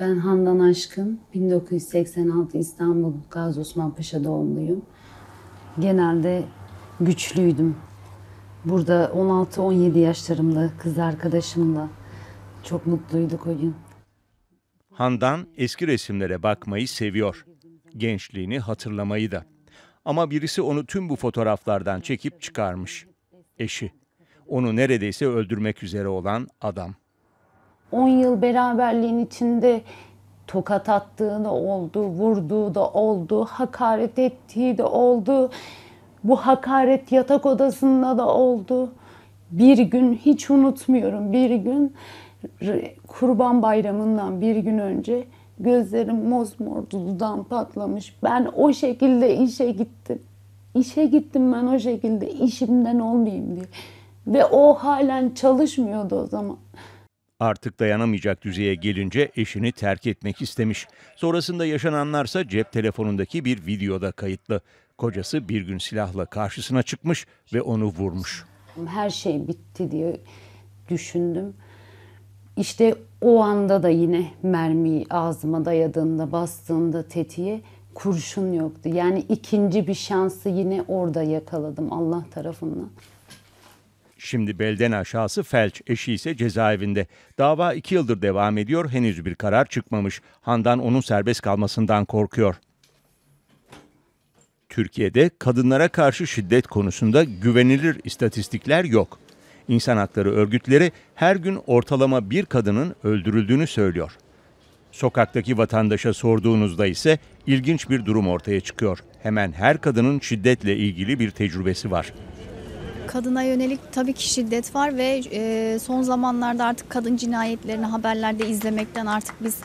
ben Handan Aşkın. 1986 İstanbul Gazi Osman Paşa doğumluyum. Genelde güçlüydüm. Burada 16-17 yaşlarımda kız arkadaşımla çok mutluyduk o gün. Handan eski resimlere bakmayı seviyor. Gençliğini hatırlamayı da. Ama birisi onu tüm bu fotoğraflardan çekip çıkarmış. Eşi. Onu neredeyse öldürmek üzere olan adam. 10 yıl beraberliğin içinde tokat attığı da oldu, vurduğu da oldu, hakaret ettiği de oldu. Bu hakaret yatak odasında da oldu. Bir gün hiç unutmuyorum. Bir gün Kurban Bayramı'ndan bir gün önce gözlerim mosmor dudadan patlamış. Ben o şekilde işe gittim. İşe gittim ben o şekilde işimden olmayayım diye. Ve o halen çalışmıyordu o zaman. Artık dayanamayacak düzeye gelince eşini terk etmek istemiş. Sonrasında yaşananlarsa cep telefonundaki bir videoda kayıtlı. Kocası bir gün silahla karşısına çıkmış ve onu vurmuş. Her şey bitti diye düşündüm. İşte o anda da yine mermiyi ağzıma dayadığında, bastığında tetiğe kurşun yoktu. Yani ikinci bir şansı yine orada yakaladım Allah tarafından. Şimdi belden aşağısı felç, eşi ise cezaevinde. Dava iki yıldır devam ediyor, henüz bir karar çıkmamış. Handan onun serbest kalmasından korkuyor. Türkiye'de kadınlara karşı şiddet konusunda güvenilir istatistikler yok. İnsan hakları örgütleri her gün ortalama bir kadının öldürüldüğünü söylüyor. Sokaktaki vatandaşa sorduğunuzda ise ilginç bir durum ortaya çıkıyor. Hemen her kadının şiddetle ilgili bir tecrübesi var. Kadına yönelik tabii ki şiddet var ve e, son zamanlarda artık kadın cinayetlerini haberlerde izlemekten artık biz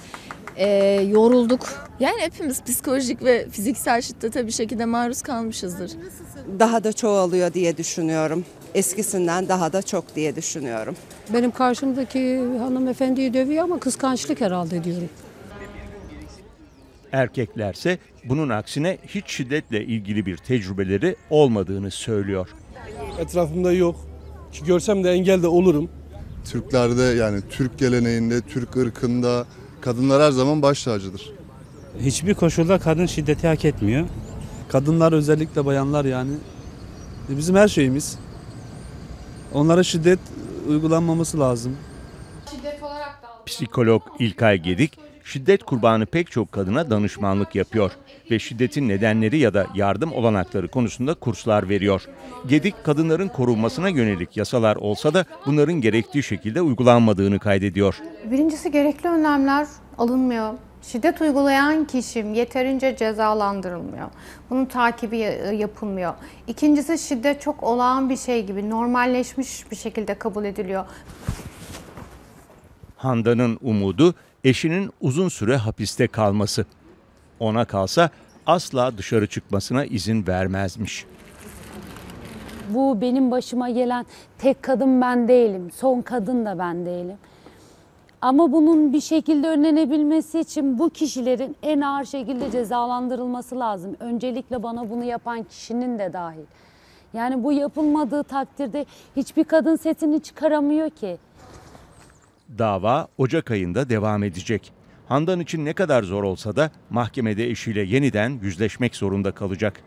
e, yorulduk. Yani hepimiz psikolojik ve fiziksel şiddete bir şekilde maruz kalmışızdır. Daha da çoğalıyor diye düşünüyorum. Eskisinden daha da çok diye düşünüyorum. Benim karşımdaki hanımefendiyi dövüyor ama kıskançlık herhalde diyorum. Erkeklerse bunun aksine hiç şiddetle ilgili bir tecrübeleri olmadığını söylüyor etrafımda yok. Ki görsem de engel de olurum. Türklerde yani Türk geleneğinde, Türk ırkında kadınlar her zaman baş tacıdır. Hiçbir koşulda kadın şiddeti hak etmiyor. Kadınlar özellikle bayanlar yani e, bizim her şeyimiz. Onlara şiddet uygulanmaması lazım. Psikolog İlkay Gedik şiddet kurbanı pek çok kadına danışmanlık yapıyor ve şiddetin nedenleri ya da yardım olanakları konusunda kurslar veriyor. Gedik kadınların korunmasına yönelik yasalar olsa da bunların gerektiği şekilde uygulanmadığını kaydediyor. Birincisi gerekli önlemler alınmıyor. Şiddet uygulayan kişi yeterince cezalandırılmıyor. Bunun takibi e, yapılmıyor. İkincisi şiddet çok olağan bir şey gibi normalleşmiş bir şekilde kabul ediliyor. Handa'nın umudu eşinin uzun süre hapiste kalması. Ona kalsa asla dışarı çıkmasına izin vermezmiş. Bu benim başıma gelen tek kadın ben değilim. Son kadın da ben değilim. Ama bunun bir şekilde önlenebilmesi için bu kişilerin en ağır şekilde cezalandırılması lazım. Öncelikle bana bunu yapan kişinin de dahil. Yani bu yapılmadığı takdirde hiçbir kadın sesini çıkaramıyor ki. Dava Ocak ayında devam edecek. Handan için ne kadar zor olsa da mahkemede eşiyle yeniden yüzleşmek zorunda kalacak.